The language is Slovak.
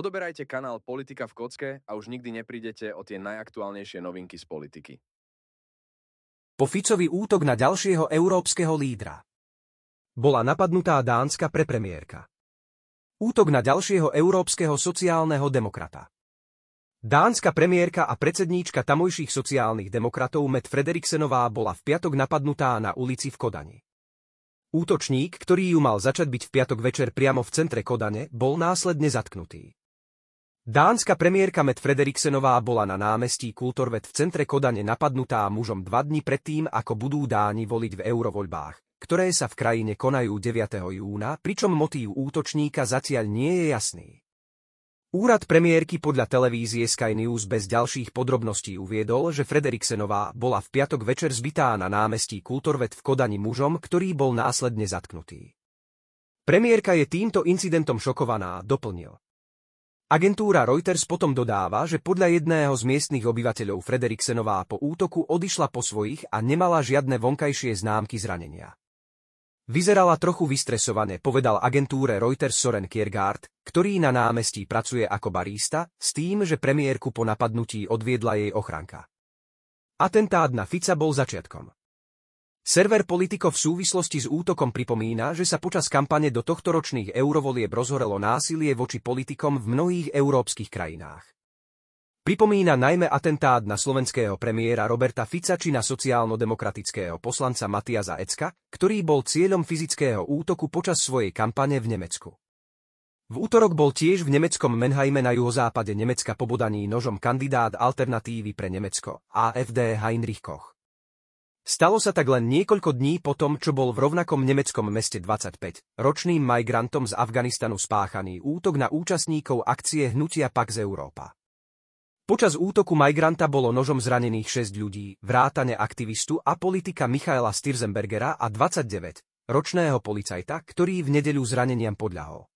Odoberajte kanál Politika v kocke a už nikdy neprídete o tie najaktuálnejšie novinky z politiky. Po Ficovi útok na ďalšieho európskeho lídra. Bola napadnutá dánska prepremiérka. Útok na ďalšieho európskeho sociálneho demokrata. Dánska premiérka a predsedníčka tamojších sociálnych demokratov Met Frederiksenová bola v piatok napadnutá na ulici v Kodani. Útočník, ktorý ju mal začať byť v piatok večer priamo v centre Kodane, bol následne zatknutý. Dánska premiérka Met Frederiksenová bola na námestí Kultorvet v centre Kodane napadnutá mužom dva dni predtým, ako budú Dáni voliť v eurovoľbách, ktoré sa v krajine konajú 9. júna, pričom motív útočníka zatiaľ nie je jasný. Úrad premiérky podľa televízie Sky News bez ďalších podrobností uviedol, že Frederiksenová bola v piatok večer zbytá na námestí Kultorvet v Kodani mužom, ktorý bol následne zatknutý. Premiérka je týmto incidentom šokovaná, doplnil. Agentúra Reuters potom dodáva, že podľa jedného z miestnych obyvateľov Frederiksenová po útoku odišla po svojich a nemala žiadne vonkajšie známky zranenia. Vyzerala trochu vystresované, povedal agentúre Reuters Soren Kiergaard, ktorý na námestí pracuje ako barista, s tým, že premiérku po napadnutí odviedla jej ochranka. Atentát na Fica bol začiatkom. Server Politico v súvislosti s útokom pripomína, že sa počas kampane do tohtoročných eurovolieb rozhorelo násilie voči politikom v mnohých európskych krajinách. Pripomína najmä atentát na slovenského premiéra Roberta Fica či na sociálno-demokratického poslanca Matiaza Ecka, ktorý bol cieľom fyzického útoku počas svojej kampane v Nemecku. V útorok bol tiež v nemeckom Menheime na juhozápade Nemecka pobodaný nožom kandidát alternatívy pre Nemecko, AFD Heinrich Koch. Stalo sa tak len niekoľko dní po tom, čo bol v rovnakom nemeckom meste 25 ročným migrantom z Afganistanu spáchaný útok na účastníkov akcie hnutia Pax Európa. Počas útoku migranta bolo nožom zranených 6 ľudí, vrátane aktivistu a politika Michaela Stirzenbergera a 29 ročného policajta, ktorý v nedeľu zraneniam podľahol.